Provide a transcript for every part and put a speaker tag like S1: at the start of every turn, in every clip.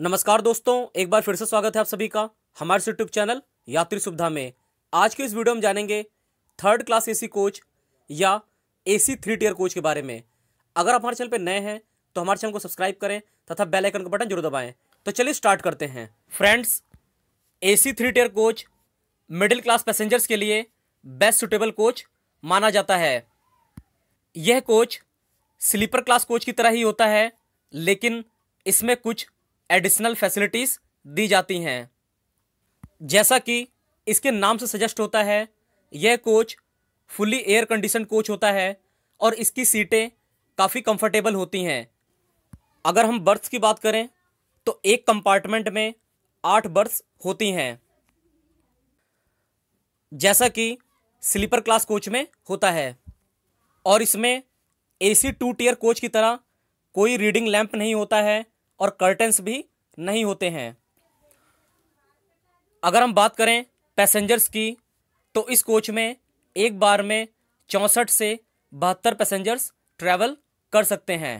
S1: नमस्कार दोस्तों एक बार फिर से स्वागत है आप सभी का हमारे यूट्यूब चैनल यात्री सुविधा में आज के इस वीडियो में जानेंगे थर्ड क्लास एसी कोच या एसी थ्री टीयर कोच के बारे में अगर आप हमारे चैनल पर नए हैं तो हमारे चैनल को सब्सक्राइब करें तथा बेल आइकन का बटन जरूर दबाएं तो चलिए स्टार्ट करते हैं friends AC three tier coach middle class passengers के लिए बेस्ट सुटेबल कोच माना जाता है यह कोच स्लीपर क्लास कोच की तरह ही होता है लेकिन इसमें कुछ एडिशनल फैसिलिटीज़ दी जाती हैं जैसा कि इसके नाम से सजेस्ट होता है यह coach fully air condition coach होता है और इसकी सीटें काफ़ी कंफर्टेबल होती हैं अगर हम बर्थ्स की बात करें तो एक कंपार्टमेंट में आठ बर्थ्स होती हैं जैसा कि स्लीपर क्लास कोच में होता है और इसमें एसी टू टीयर कोच की तरह कोई रीडिंग लैंप नहीं होता है और कर्टन्स भी नहीं होते हैं अगर हम बात करें पैसेंजर्स की तो इस कोच में एक बार में चौंसठ से बहत्तर पैसेंजर्स ट्रैवल कर सकते हैं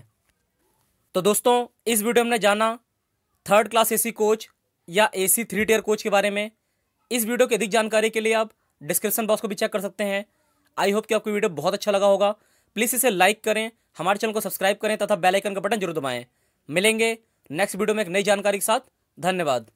S1: तो दोस्तों इस वीडियो हमने जाना थर्ड क्लास एसी कोच या एसी थ्री टीयर कोच के बारे में इस वीडियो की अधिक जानकारी के लिए आप डिस्क्रिप्शन बॉक्स को भी चेक कर सकते हैं आई होप कि आपको वीडियो बहुत अच्छा लगा होगा प्लीज़ इसे लाइक करें हमारे चैनल को सब्सक्राइब करें तथा बेलाइकन का बटन जरूर दबाएं मिलेंगे नेक्स्ट वीडियो में एक नई जानकारी के साथ धन्यवाद